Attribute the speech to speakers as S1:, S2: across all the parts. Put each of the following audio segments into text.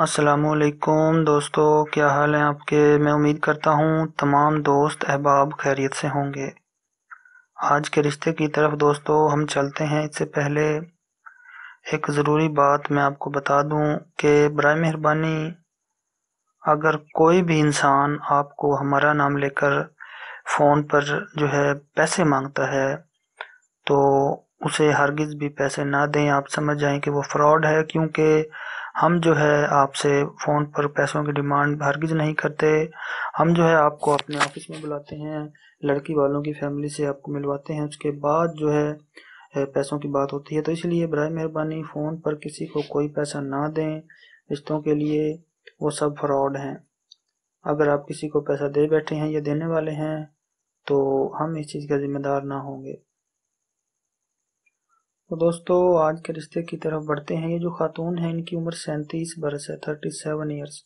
S1: असलकुम दोस्तों क्या हाल है आपके मैं उम्मीद करता हूँ तमाम दोस्त अहबाब खैरियत से होंगे आज के रिश्ते की तरफ दोस्तों हम चलते हैं इससे पहले एक ज़रूरी बात मैं आपको बता दूँ कि बर मेहरबानी अगर कोई भी इंसान आपको हमारा नाम लेकर फ़ोन पर जो है पैसे मांगता है तो उसे हरगिज़ भी पैसे ना दें आप समझ जाएं कि वो फ्रॉड है क्योंकि हम जो है आपसे फ़ोन पर पैसों की डिमांड हरगिज़ नहीं करते हम जो है आपको अपने ऑफिस में बुलाते हैं लड़की वालों की फैमिली से आपको मिलवाते हैं उसके बाद जो है पैसों की बात होती है तो इसलिए बर मेहरबानी फ़ोन पर किसी को कोई पैसा ना दें रिश्तों के लिए वो सब फ्रॉड हैं अगर आप किसी को पैसा दे बैठे हैं या देने वाले हैं तो हम इस चीज़ का ज़िम्मेदार ना होंगे तो दोस्तों आज के रिश्ते की तरफ बढ़ते हैं ये जो खातून है इनकी उम्र सैंतीस बरस है थर्टी सेवन ईयर्स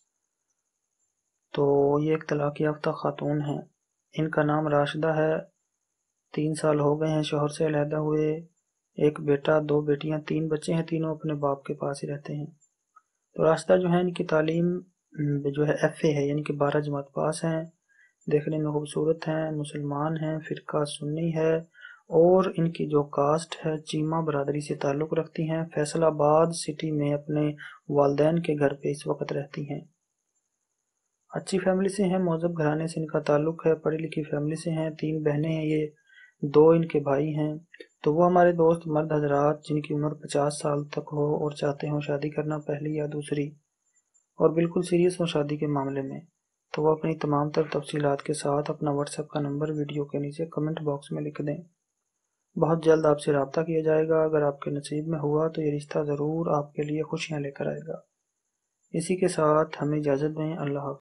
S1: तो ये एक तलाक़ याफ्ता खातून है इनका नाम राशिदा है तीन साल हो गए हैं शोहर से अलहदा हुए एक बेटा दो बेटियां तीन बच्चे हैं तीनों अपने बाप के पास ही रहते हैं तो रास्ता जो है इनकी तालीम जो है एफ ए है यानी कि बारह जमात पास हैं देखने में खूबसूरत हैं मुसलमान हैं फ़िरका सुन्नी है और इनकी जो कास्ट है चीमा बरदरी से ताल्लुक़ रखती हैं फैसलाबाद सिटी में अपने वालदेन के घर पे इस वक्त रहती हैं अच्छी फैमिली से हैं मौज़ब घराने से इनका ताल्लुक़ है पढ़ी लिखी फैमिली से हैं तीन बहनें हैं ये दो इनके भाई हैं तो वो हमारे दोस्त मर्द हजरात जिनकी उम्र पचास साल तक हो और चाहते हों शादी करना पहली या दूसरी और बिल्कुल सीरियस हों शादी के मामले में तो वो अपनी तमाम तर तफसीत के साथ अपना व्हाट्सएप का नंबर वीडियो के नीचे कमेंट बॉक्स में लिख दें बहुत जल्द आपसे रबता किया जाएगा अगर आपके नसीब में हुआ तो ये रिश्ता ज़रूर आपके लिए खुशियाँ लेकर आएगा इसी के साथ हमें इजाज़त दें अल्लाह